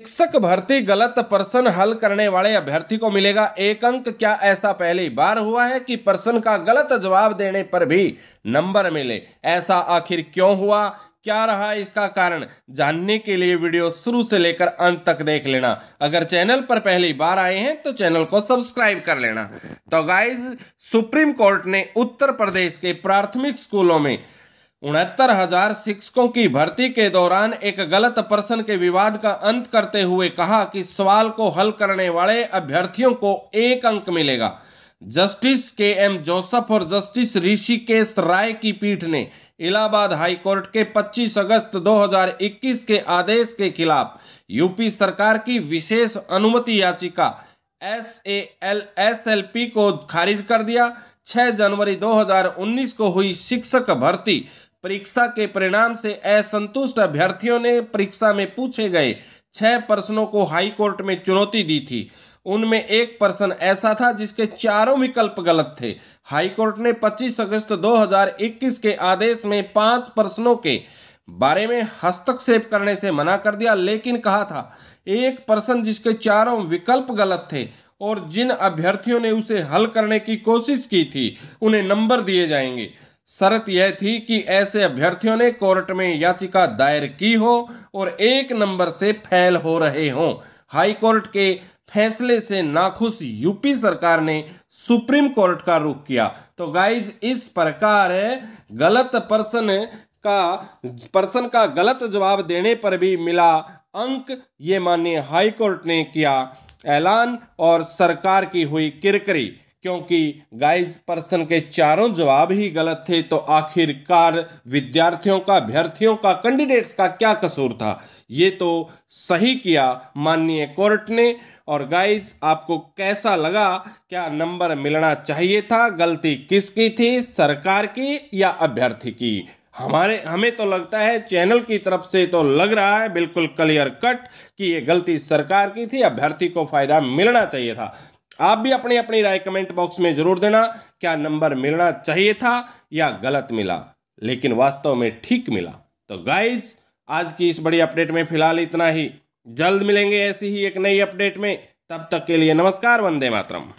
शिक्षक भर्ती गलत प्रश्न हल करने वाले अभ्यर्थी को मिलेगा एक अंक क्या ऐसा पहली बार हुआ है कि प्रश्न का गलत जवाब देने पर भी नंबर मिले ऐसा आखिर क्यों हुआ क्या रहा इसका कारण जानने के लिए वीडियो शुरू से लेकर अंत तक देख लेना अगर चैनल पर पहली बार आए हैं तो चैनल को सब्सक्राइब कर लेना तो गाइज सुप्रीम कोर्ट ने उत्तर प्रदेश के प्राथमिक स्कूलों में उनहत्तर हजार शिक्षकों की भर्ती के दौरान एक गलत प्रश्न के विवाद का अंत करते हुए कहा कि सवाल को हल करने वाले अभ्यर्थियों को एक अंक मिलेगा जस्टिस के एम जोसफ और जस्टिस ऋषिकेश राय की पीठ ने इलाहाबाद हाई कोर्ट के 25 अगस्त 2021 के आदेश के खिलाफ यूपी सरकार की विशेष अनुमति याचिका S A L S L P को खारिज कर दिया 6 जनवरी 2019 को हुई शिक्षक भर्ती परीक्षा के परिणाम से असंतुष्ट अभ्यर्थियों ने परीक्षा में पूछे गए छह प्रश्नों को हाईकोर्ट में चुनौती दी थी उनमें एक प्रश्न ऐसा था जिसके चारों विकल्प गलत थे कोर्ट ने 25 अगस्त 2021 के आदेश में पांच प्रश्नों के बारे में हस्तक्षेप करने से मना कर दिया लेकिन कहा था एक प्रश्न जिसके चारों विकल्प गलत थे और जिन अभ्यर्थियों ने उसे हल करने की कोशिश की थी उन्हें नंबर दिए जाएंगे शर्त यह थी कि ऐसे अभ्यर्थियों ने कोर्ट में याचिका दायर की हो और एक नंबर से फैल हो रहे हों हाई कोर्ट के फैसले से नाखुश यूपी सरकार ने सुप्रीम कोर्ट का रुख किया तो गाइज इस प्रकार गलत पर्सन का पर्सन का गलत जवाब देने पर भी मिला अंक ये माननीय हाई कोर्ट ने किया ऐलान और सरकार की हुई किरकरी क्योंकि गाइज पर्सन के चारों जवाब ही गलत थे तो आखिरकार विद्यार्थियों का अभ्यर्थियों का कैंडिडेट्स का क्या कसूर था ये तो सही किया माननीय कोर्ट ने और गाइज आपको कैसा लगा क्या नंबर मिलना चाहिए था गलती किसकी थी सरकार की या अभ्यर्थी की हमारे हमें तो लगता है चैनल की तरफ से तो लग रहा है बिल्कुल क्लियर कट कि ये गलती सरकार की थी अभ्यर्थी को फायदा मिलना चाहिए था आप भी अपनी अपनी राय कमेंट बॉक्स में जरूर देना क्या नंबर मिलना चाहिए था या गलत मिला लेकिन वास्तव में ठीक मिला तो गाइज आज की इस बड़ी अपडेट में फिलहाल इतना ही जल्द मिलेंगे ऐसी ही एक नई अपडेट में तब तक के लिए नमस्कार वंदे मातरम